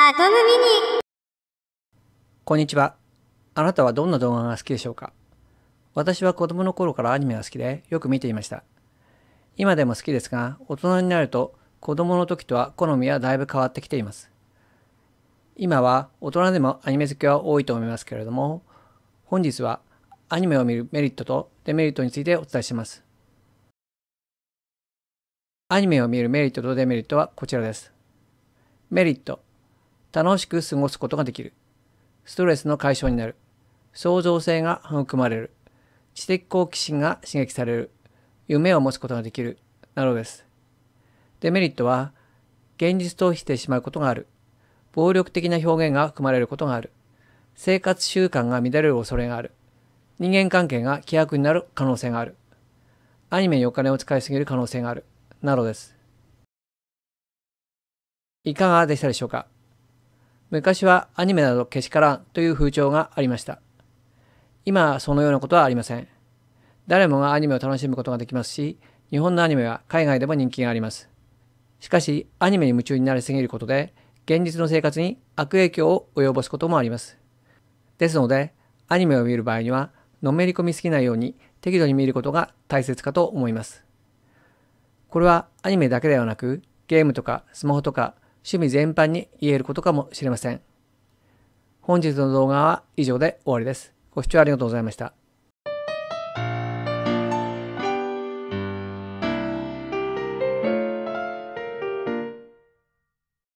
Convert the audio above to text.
アトムミニこんにちは。あなたはどんな動画が好きでしょうか私は子供の頃からアニメが好きでよく見ていました。今でも好きですが、大人になると子供の時とは好みはだいぶ変わってきています。今は大人でもアニメ好きは多いと思いますけれども、本日はアニメを見るメリットとデメリットについてお伝えします。アニメを見るメリットとデメリットはこちらです。メリット楽しく過ごすことができる。ストレスの解消になる。創造性が育まれる。知的好奇心が刺激される。夢を持つことができる。などです。デメリットは、現実逃避してしまうことがある。暴力的な表現が含まれることがある。生活習慣が乱れる恐れがある。人間関係が希薄になる可能性がある。アニメにお金を使いすぎる可能性がある。などです。いかがでしたでしょうか昔はアニメなどけしからんという風潮がありました。今はそのようなことはありません。誰もがアニメを楽しむことができますし、日本のアニメは海外でも人気があります。しかし、アニメに夢中になりすぎることで、現実の生活に悪影響を及ぼすこともあります。ですので、アニメを見る場合には、のめり込みすぎないように適度に見ることが大切かと思います。これはアニメだけではなく、ゲームとかスマホとか趣味全般に言えることかもしれません。本日の動画は以上で終わりです。ご視聴ありがとうございました。